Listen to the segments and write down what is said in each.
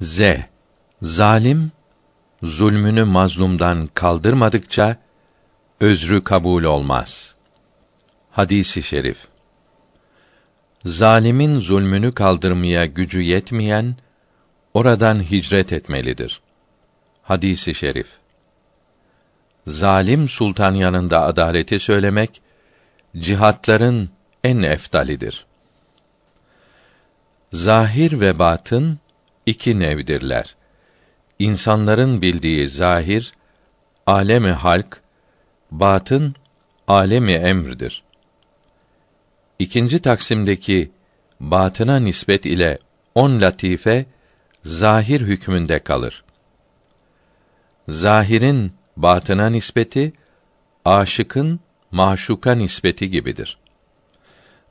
Z. Zalim zulmünü mazlumdan kaldırmadıkça özrü kabul olmaz. Hadisi şerif. Zalimin zulmünü kaldırmaya gücü yetmeyen oradan hicret etmelidir. Hadisi şerif. Zalim sultan yanında adaleti söylemek cihatların en eftalidir. Zahir ve batın iki nevdirler. İnsanların bildiği zahir alemi halk, batın alemi emrdir. İkinci taksimdeki batına nisbet ile on latife zahir hükmünde kalır. Zahirin batına nisbeti aşıkın mahşuka nisbeti gibidir.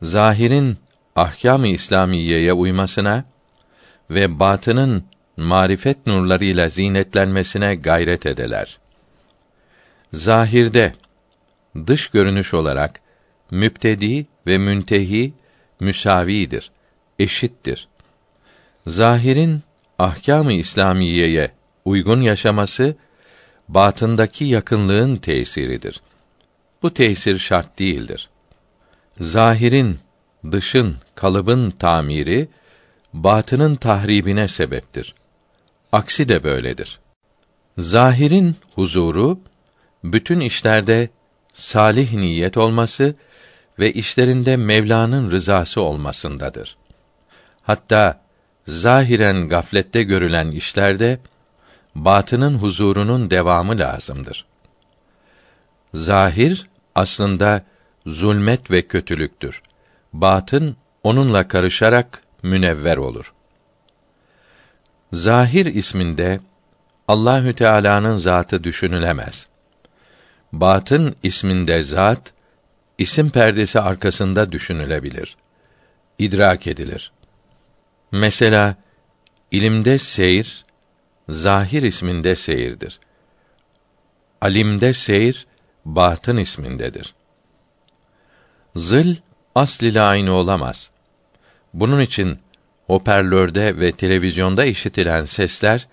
Zahirin ahkâm-ı İslamiyeye uymasına ve batının marifet nurlarıyla zinetlenmesine gayret edeler. Zahirde dış görünüş olarak müptedi ve müntehi müsavidir, eşittir. Zahirin ahkâm-ı İslamiyeye uygun yaşaması batındaki yakınlığın tesiridir. Bu tesir şart değildir. Zahirin, dışın, kalıbın tamiri batının tahribine sebeptir. Aksi de böyledir. Zahirin huzuru bütün işlerde salih niyet olması ve işlerinde Mevla'nın rızası olmasındadır. Hatta zahiren gaflette görülen işlerde batının huzurunun devamı lazımdır. Zahir aslında zulmet ve kötülüktür. Batın onunla karışarak münevver olur. Zahir isminde Allahü Teala'nın zatı düşünülemez. Batın isminde zat isim perdesi arkasında düşünülebilir. İdrak edilir. Mesela ilimde seyir zahir isminde seyirdir. Alimde seyir batın ismindedir. Zıl asl ile aynı olamaz. Bunun için hoparlörde ve televizyonda işitilen sesler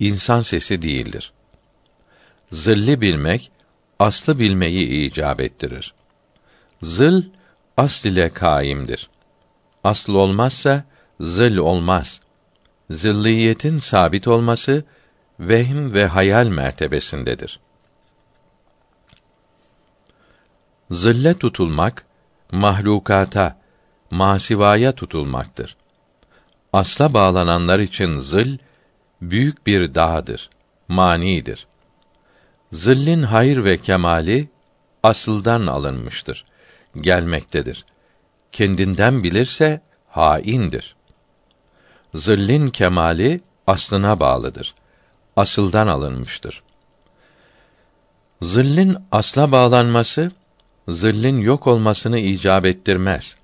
insan sesi değildir. Zilli bilmek aslı bilmeyi icap ettirir. Zıl asl ile kaimdir. Asıl olmazsa zıl olmaz. Zilliyetin sabit olması vehim ve hayal mertebesindedir. Zille tutulmak mahlukata masivaya tutulmaktır. Asla bağlananlar için zil büyük bir dağdır, manidir. Zillin hayır ve kemali asıldan alınmıştır, gelmektedir. Kendinden bilirse haindir. Zillin kemali aslına bağlıdır. Asıldan alınmıştır. Zillin asla bağlanması, zillin yok olmasını icap ettirmez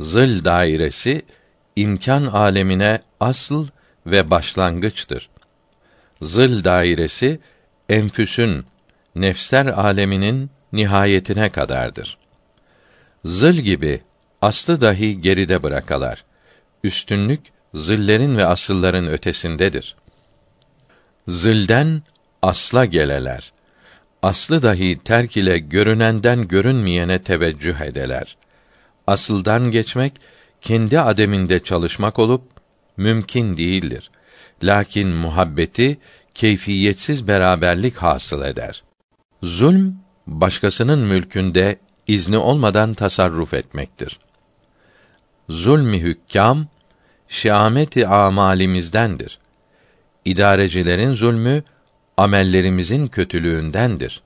zıl dairesi imkan alemine asıl ve başlangıçtır. Zıl dairesi enfüsün nefsler aleminin nihayetine kadardır. Zıl gibi aslı dahi geride bırakalar. Üstünlük zillerin ve asılların ötesindedir. Zilden asla geleler. Aslı dahi terk ile görünenden görünmeyene teveccüh edeler asıldan geçmek kendi ademinde çalışmak olup mümkün değildir. Lakin muhabbeti keyfiyetsiz beraberlik hasıl eder. Zulm başkasının mülkünde izni olmadan tasarruf etmektir. Zulmi hükkâm şiameti amalimizdendir. İdarecilerin zulmü amellerimizin kötülüğündendir.